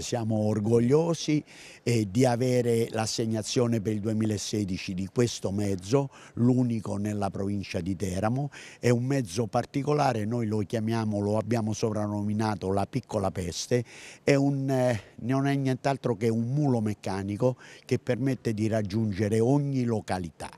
Siamo orgogliosi eh, di avere l'assegnazione per il 2016 di questo mezzo, l'unico nella provincia di Teramo. È un mezzo particolare, noi lo chiamiamo, lo abbiamo soprannominato la piccola peste. È un, eh, non è nient'altro che un mulo meccanico che permette di raggiungere ogni località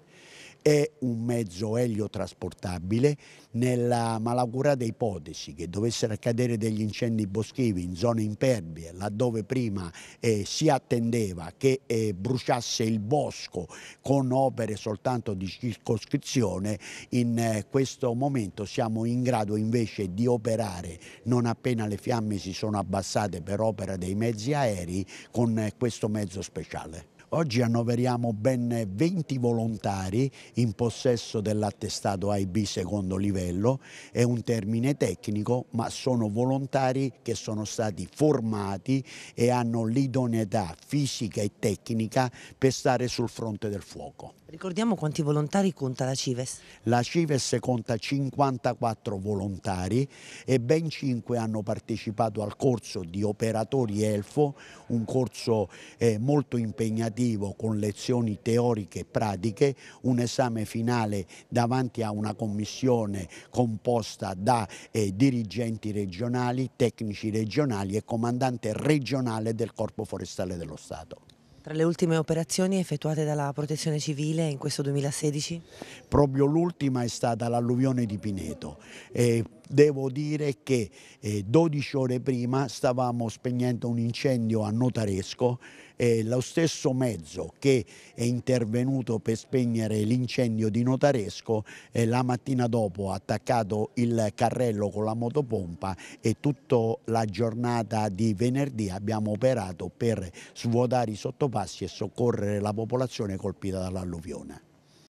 è un mezzo eliotrasportabile nella malaugurata ipotesi che dovessero accadere degli incendi boschivi in zone impervie laddove prima eh, si attendeva che eh, bruciasse il bosco con opere soltanto di circoscrizione in eh, questo momento siamo in grado invece di operare non appena le fiamme si sono abbassate per opera dei mezzi aerei con eh, questo mezzo speciale. Oggi annoveriamo ben 20 volontari in possesso dell'attestato AIB secondo livello, è un termine tecnico ma sono volontari che sono stati formati e hanno l'idoneità fisica e tecnica per stare sul fronte del fuoco. Ricordiamo quanti volontari conta la Cives? La Cives conta 54 volontari e ben 5 hanno partecipato al corso di operatori ELFO, un corso eh, molto impegnativo formativo con lezioni teoriche e pratiche, un esame finale davanti a una commissione composta da eh, dirigenti regionali, tecnici regionali e comandante regionale del Corpo Forestale dello Stato. Tra le ultime operazioni effettuate dalla Protezione Civile in questo 2016? Proprio l'ultima è stata l'alluvione di Pineto. Eh, devo dire che 12 eh, ore prima stavamo spegnendo un incendio a Notaresco eh, lo stesso mezzo che è intervenuto per spegnere l'incendio di Notaresco eh, la mattina dopo ha attaccato il carrello con la motopompa e tutta la giornata di venerdì abbiamo operato per svuotare i sottopassi e soccorrere la popolazione colpita dall'alluvione.